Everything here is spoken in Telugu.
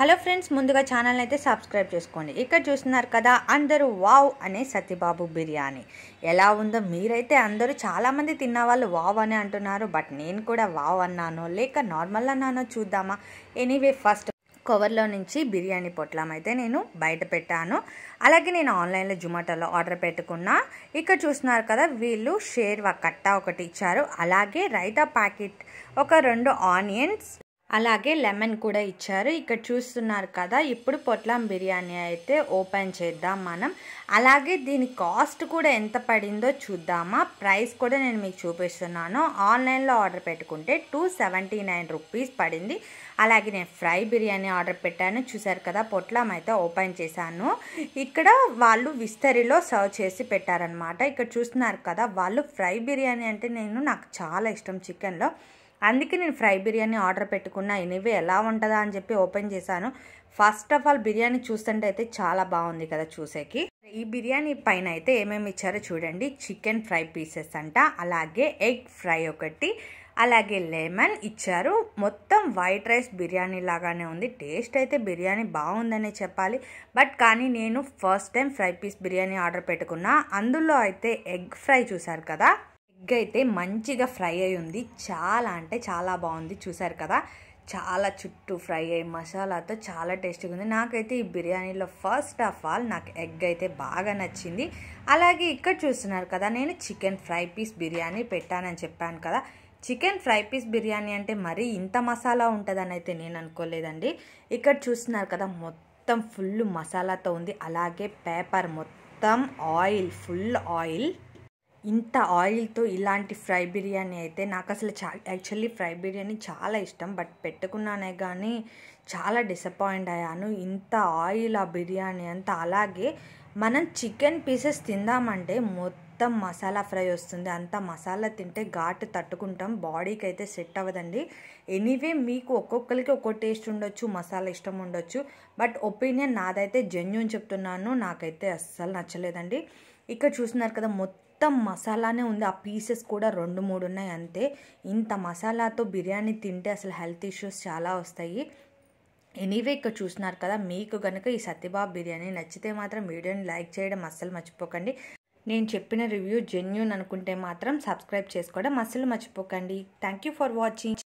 హలో ఫ్రెండ్స్ ముందుగా ఛానల్ అయితే సబ్స్క్రైబ్ చేసుకోండి ఇక్కడ చూస్తున్నారు కదా అందరూ వావ్ అనే సత్యబాబు బిర్యానీ ఎలా ఉందో మీరైతే అందరూ చాలామంది తిన్న వాళ్ళు వావ్ అని అంటున్నారు బట్ నేను కూడా వావ్ అన్నానో లేక నార్మల్ అన్నానో చూద్దామా ఎనీవే ఫస్ట్ కవర్లో నుంచి బిర్యానీ పొట్లం అయితే నేను బయట పెట్టాను అలాగే నేను ఆన్లైన్లో జొమాటోలో ఆర్డర్ పెట్టుకున్నా ఇక్కడ చూస్తున్నారు కదా వీళ్ళు షేర్వా కట్ట ఒకటి ఇచ్చారు అలాగే రైతా ప్యాకెట్ ఒక రెండు ఆనియన్స్ అలాగే లెమన్ కూడా ఇచ్చారు ఇక్కడ చూస్తున్నారు కదా ఇప్పుడు పొట్లం బిర్యానీ అయితే ఓపెన్ చేద్దాం మనం అలాగే దీని కాస్ట్ కూడా ఎంత పడిందో చూద్దామా ప్రైస్ కూడా నేను మీకు చూపిస్తున్నాను ఆన్లైన్లో ఆర్డర్ పెట్టుకుంటే టూ సెవెంటీ నైన్ రూపీస్ పడింది అలాగే నేను ఫ్రై బిర్యానీ ఆర్డర్ పెట్టాను చూసారు కదా పొట్లం అయితే ఓపెన్ చేశాను ఇక్కడ వాళ్ళు విస్తరిలో సర్వ్ చేసి పెట్టారనమాట ఇక్కడ చూస్తున్నారు కదా వాళ్ళు ఫ్రై బిర్యానీ అంటే నేను నాకు చాలా ఇష్టం చికెన్లో అందుకే నేను ఫ్రై బిర్యానీ ఆర్డర్ పెట్టుకున్నా ఇవి ఎలా ఉంటుందా అని చెప్పి ఓపెన్ చేశాను ఫస్ట్ ఆఫ్ ఆల్ బిర్యానీ చూస్తుంటే అయితే చాలా బాగుంది కదా చూసేకి ఈ బిర్యానీ పైన అయితే ఏమేమి ఇచ్చారో చూడండి చికెన్ ఫ్రై పీసెస్ అంట అలాగే ఎగ్ ఫ్రై ఒకటి అలాగే లెమన్ ఇచ్చారు మొత్తం వైట్ రైస్ బిర్యానీ లాగానే ఉంది టేస్ట్ అయితే బిర్యానీ బాగుందనే చెప్పాలి బట్ కానీ నేను first time fry piece biryani order పెట్టుకున్నా అందులో అయితే ఎగ్ ఫ్రై చూశారు కదా ఎగ్ అయితే మంచిగా ఫ్రై అయి ఉంది చాలా అంటే చాలా బాగుంది చూసారు కదా చాలా చుట్టూ ఫ్రై అయ్యి మసాలాతో చాలా టేస్టీగా ఉంది నాకైతే ఈ బిర్యానీలో ఫస్ట్ ఆఫ్ ఆల్ నాకు ఎగ్ అయితే బాగా నచ్చింది అలాగే ఇక్కడ చూస్తున్నారు కదా నేను చికెన్ ఫ్రై పీస్ బిర్యానీ పెట్టానని చెప్పాను కదా చికెన్ ఫ్రై పీస్ బిర్యానీ అంటే మరీ ఇంత మసాలా ఉంటుందని అయితే నేను అనుకోలేదండి ఇక్కడ చూస్తున్నారు కదా మొత్తం ఫుల్ మసాలాతో ఉంది అలాగే పేపర్ మొత్తం ఆయిల్ ఫుల్ ఆయిల్ ఇంత ఆయిల్తో ఇలాంటి ఫ్రై బిర్యానీ అయితే నాకు అసలు చా యాక్చువల్లీ ఫ్రై బిర్యానీ చాలా ఇష్టం బట్ పెట్టుకున్నానే కానీ చాలా డిసప్పాయింట్ అయ్యాను ఇంత ఆయిల్ ఆ బిర్యానీ అంతా అలాగే మనం చికెన్ పీసెస్ తిందామంటే మొత్తం మసాలా ఫ్రై వస్తుంది అంత మసాలా తింటే ఘాటు తట్టుకుంటాం బాడీకి అయితే సెట్ అవ్వదండి ఎనీవే మీకు ఒక్కొక్కరికి ఒక్కో టేస్ట్ ఉండొచ్చు మసాలా ఇష్టం ఉండొచ్చు బట్ ఒపీనియన్ నాదైతే జెన్యున్ చెప్తున్నాను నాకైతే అస్సలు నచ్చలేదండి ఇక్కడ చూస్తున్నారు కదా మొత్తం మొత్తం మసాలానే ఉంది ఆ పీసెస్ కూడా రెండు మూడు ఉన్నాయి అంతే ఇంత మసాలాతో బిర్యానీ తింటే అసలు హెల్త్ ఇష్యూస్ చాలా వస్తాయి ఎనీవే ఇక్కడ చూసినారు కదా మీకు కనుక ఈ సత్యబాబు బిర్యానీ నచ్చితే మాత్రం వీడియోని లైక్ చేయడం అస్సలు మర్చిపోకండి నేను చెప్పిన రివ్యూ జెన్యున్ అనుకుంటే మాత్రం సబ్స్క్రైబ్ చేసుకోవడం అస్సలు మర్చిపోకండి థ్యాంక్ యూ ఫర్ వాచింగ్